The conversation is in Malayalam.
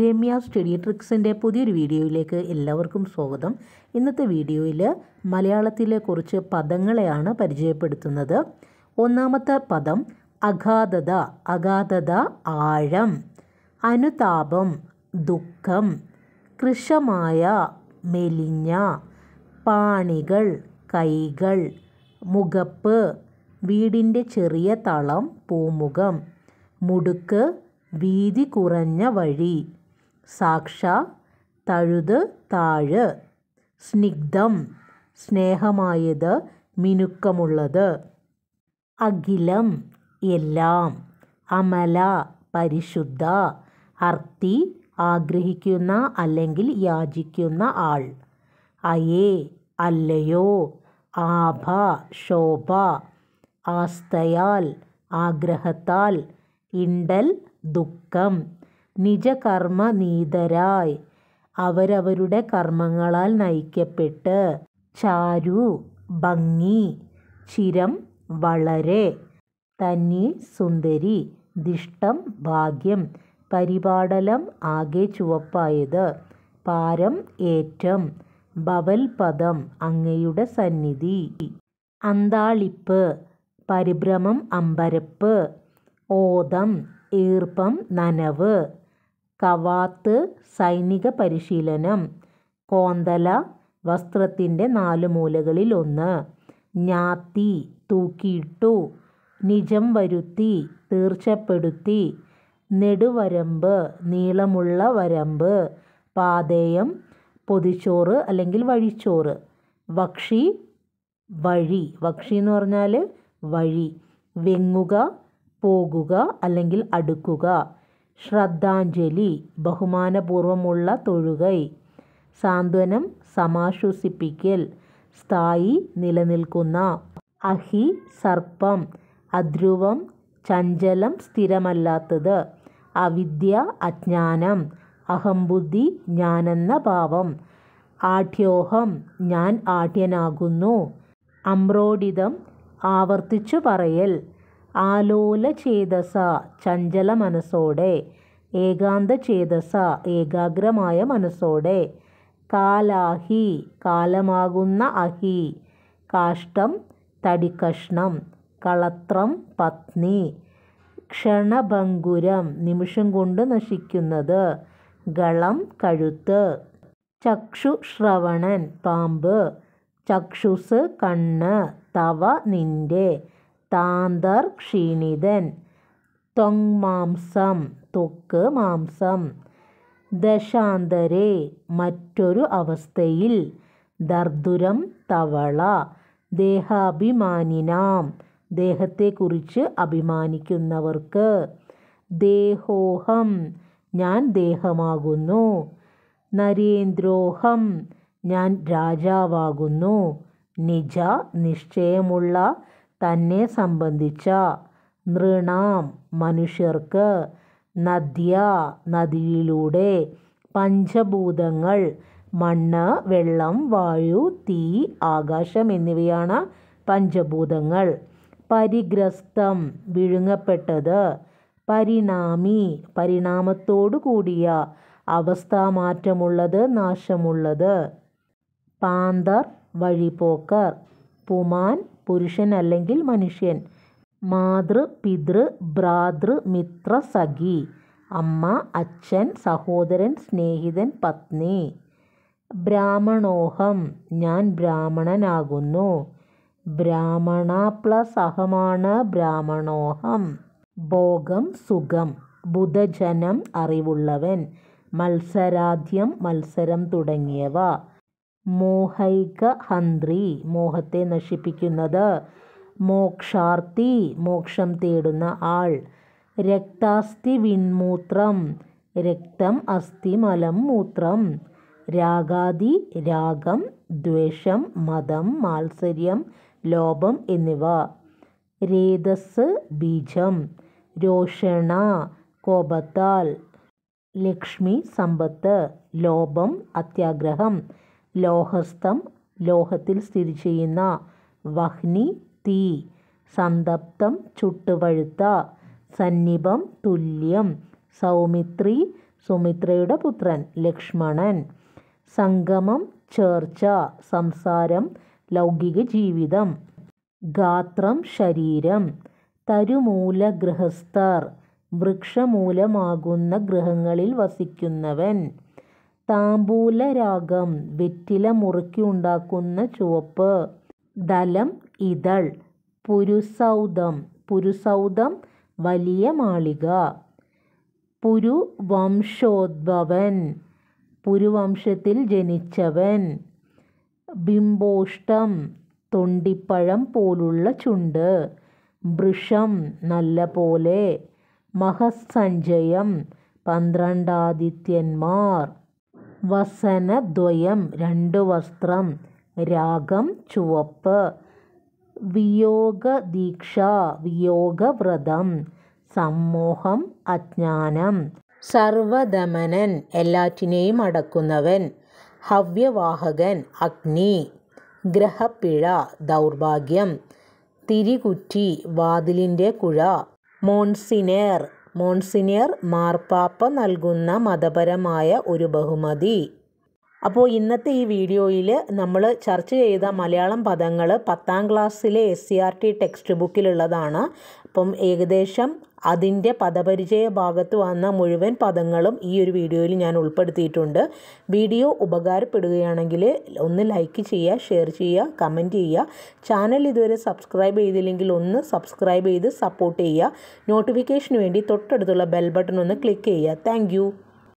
രമ്യ സ്റ്റഡി ട്രിക്സിൻ്റെ പുതിയൊരു വീഡിയോയിലേക്ക് എല്ലാവർക്കും സ്വാഗതം ഇന്നത്തെ വീഡിയോയിൽ മലയാളത്തിലെ കുറച്ച് പദങ്ങളെയാണ് പരിചയപ്പെടുത്തുന്നത് ഒന്നാമത്തെ പദം അഗാധത അഗാധത ആഴം അനുതാപം ദുഃഖം കൃഷമായ മെലിഞ്ഞ പാണികൾ കൈകൾ മുഖപ്പ് വീടിൻ്റെ ചെറിയ തളം പൂമുഖം മുടുക്ക് വീതി കുറഞ്ഞ വഴി സാക്ഷ തഴുത് താഴ് സ്നിഗ്ധം സ്നേഹമായത് മിനുക്കമുള്ളത് അഖിലം എല്ലാം അമല പരിശുദ്ധ അർത്തി ആഗ്രഹിക്കുന്ന അല്ലെങ്കിൽ യാചിക്കുന്ന ആൾ അയേ അല്ലയോ ആഭ ശോഭ ആസ്തയാൽ ആഗ്രഹത്താൽ ഇണ്ടൽ ദുഃഖം നിജകർമ്മ നീതരായി അവരവരുടെ കർമ്മങ്ങളാൽ നയിക്കപ്പെട്ട് ചാരു ഭംഗി ചിരം വളരെ തന്നി സുന്ദരി ദിഷ്ടം ഭാഗ്യം പരിപാടലം ആകെ ചുവപ്പായത് പാരം ഏറ്റം പദം അങ്ങയുടെ സന്നിധി അന്താളിപ്പ് പരിഭ്രമം അമ്പരപ്പ് ഓതം ഈർപ്പം നനവ് കവാത്ത് സൈനിക പരിശീലനം കോന്തല വസ്ത്രത്തിൻ്റെ നാല് മൂലകളിൽ ഒന്ന് ഞാത്തി തൂക്കിയിട്ടു നിജം വരുത്തി തീർച്ചപ്പെടുത്തി നെടുവരമ്പ് നീളമുള്ള വരമ്പ് പാതേയം പൊതിച്ചോറ് അല്ലെങ്കിൽ വഴിച്ചോറ് വക്ഷി വഴി വക്ഷി എന്ന് പറഞ്ഞാൽ വഴി വെങ്ങുക പോകുക അല്ലെങ്കിൽ അടുക്കുക ശ്രദ്ധാഞ്ജലി ബഹുമാനപൂർവമുള്ള തൊഴുകൈ സാന്ത്വനം സമാശ്വസിപ്പിക്കൽ സ്ഥായി നിലനിൽക്കുന്ന അഹി സർപ്പം അധ്രുവം ചഞ്ചലം സ്ഥിരമല്ലാത്തത് അവിദ്യ അജ്ഞാനം അഹംബുദ്ധി ഞാനെന്ന ഭാവം ആഠ്യോഹം ഞാൻ ആഠ്യനാകുന്നു അമ്രോഡിതം ആവർത്തിച്ചു പറയൽ ആലോല ചേതസ ചഞ്ചല മനസ്സോടെ ഏകാന്ത ചേതസ ഏകാഗ്രമായ മനസ്സോടെ കാലാഹി കാലമാകുന്ന അഹി കാഷ്ടം തടിക്കഷ്ണം കളത്രം പത്നി ക്ഷണഭങ്കുരം നിമിഷം കൊണ്ട് നശിക്കുന്നത് ഗളം കഴുത്ത് ചക്ഷുശ്രവണൻ പാമ്പ് ചക്ഷുസ് കണ്ണ് തവ നിൻ്റെ താന്തർ ക്ഷീണിതൻ ത്വങ് മാംസം ത്വക്ക് മാംസം ദശാന്തരെ മറ്റൊരു അവസ്ഥയിൽ ദർദുരം തവള ദേഹാഭിമാനിനാം ദേഹത്തെക്കുറിച്ച് അഭിമാനിക്കുന്നവർക്ക് ദേഹോഹം ഞാൻ ദേഹമാകുന്നു നരേന്ദ്രോഹം ഞാൻ രാജാവാകുന്നു നിജ നിശ്ചയമുള്ള തന്നെ സംബന്ധിച്ച നൃണാം മനുഷ്യർക്ക് നദ്യ നദിയിലൂടെ പഞ്ചഭൂതങ്ങൾ മണ്ണ് വെള്ളം വായു തീ ആകാശം എന്നിവയാണ് പഞ്ചഭൂതങ്ങൾ പരിഗ്രസ്തം വിഴുങ്ങപ്പെട്ടത് പരിണാമി പരിണാമത്തോടു കൂടിയ അവസ്ഥാമാറ്റമുള്ളത് നാശമുള്ളത് പാന്തർ വഴിപോക്കർ പുമാൻ പുരുഷൻ അല്ലെങ്കിൽ മനുഷ്യൻ മാതൃ പിതൃ ഭ്രാതൃ മിത്ര സഖി അമ്മ അച്ഛൻ സഹോദരൻ സ്നേഹിതൻ പത്നി ബ്രാഹ്മണോഹം ഞാൻ ബ്രാഹ്മണനാകുന്നു ബ്രാഹ്മണ പ്ലസ് അഹമാണ് ബ്രാഹ്മണോഹം ഭോഗം സുഖം ബുധജനം അറിവുള്ളവൻ മത്സരാദ്യം മത്സരം തുടങ്ങിയവ മോഹൈക ഹന്ത്രി മോഹത്തെ നശിപ്പിക്കുന്നത് മോക്ഷാർത്ഥി മോക്ഷം തേടുന്ന ആൾ രക്താസ്ഥി വിൺമൂത്രം രക്തം അസ്ഥി മലം മൂത്രം രാഗാദി രാഗം ദ്വേഷം മതം മാത്സര്യം ലോപം എന്നിവ രേതസ് ബീജം രോഷണ കോപത്താൽ ലക്ഷ്മി സമ്പത്ത് ലോപം അത്യാഗ്രഹം ലോഹസ്ഥം ലോഹത്തിൽ സ്ഥിതി ചെയ്യുന്ന വഹ്നി തീ സന്തപ്തം ചുട്ടുപഴുത്ത സന്നിപം തുല്യം സൗമിത്രി സുമിത്രയുടെ പുത്രൻ ലക്ഷ്മണൻ സംഗമം ചേർച്ച സംസാരം ലൗകിക ജീവിതം ഗാത്രം ശരീരം തരുമൂല ഗൃഹസ്ഥർ വൃക്ഷമൂലമാകുന്ന ഗൃഹങ്ങളിൽ വസിക്കുന്നവൻ താമ്പൂലരാഗം വെറ്റില മുറുക്കി ഉണ്ടാക്കുന്ന ചുവപ്പ് ദലം ഇതൾ പുരുസൗദം പുരുസൗദം വലിയ മാളിക പുരു വംശോദ്ഭവൻ പുരുവംശത്തിൽ ജനിച്ചവൻ ബിംബോഷ്ടം തൊണ്ടിപ്പഴം പോലുള്ള ചുണ്ട് വൃഷം നല്ല പോലെ മഹസഞ്ജയം പന്ത്രണ്ടാദിത്യന്മാർ വസനദ്വയം രണ്ട് വസ്ത്രം രാഗം ചുവപ്പ് വിയോഗദീക്ഷ വിയോഗവ്രതം സമ്മോഹം അജ്ഞാനം സർവദമനൻ എല്ലാറ്റിനെയും അടക്കുന്നവൻ ഹവ്യവാഹകൻ അഗ്നി ഗ്രഹപ്പിഴ ദൗർഭാഗ്യം തിരികുറ്റി വാതിലിൻ്റെ കുഴ മോൺസിനേർ മോൺസിനേർ മാർപ്പാപ്പ നൽകുന്ന മതപരമായ ഒരു ബഹുമതി അപ്പോൾ ഇന്നത്തെ ഈ വീഡിയോയിൽ നമ്മൾ ചർച്ച ചെയ്ത മലയാളം പദങ്ങൾ പത്താം ക്ലാസ്സിലെ S C R T text ബുക്കിലുള്ളതാണ് അപ്പം ഏകദേശം അതിൻ്റെ പദപരിചയ ഭാഗത്ത് വന്ന മുഴുവൻ പദങ്ങളും ഈ ഒരു വീഡിയോയിൽ ഞാൻ ഉൾപ്പെടുത്തിയിട്ടുണ്ട് വീഡിയോ ഉപകാരപ്പെടുകയാണെങ്കിൽ ഒന്ന് ലൈക്ക് ചെയ്യുക ഷെയർ ചെയ്യുക കമൻറ്റ് ചെയ്യുക ചാനൽ ഇതുവരെ സബ്സ്ക്രൈബ് ചെയ്തില്ലെങ്കിൽ ഒന്ന് സബ്സ്ക്രൈബ് ചെയ്ത് സപ്പോർട്ട് ചെയ്യുക നോട്ടിഫിക്കേഷന് വേണ്ടി തൊട്ടടുത്തുള്ള ബെൽ ബട്ടൺ ഒന്ന് ക്ലിക്ക് ചെയ്യുക താങ്ക്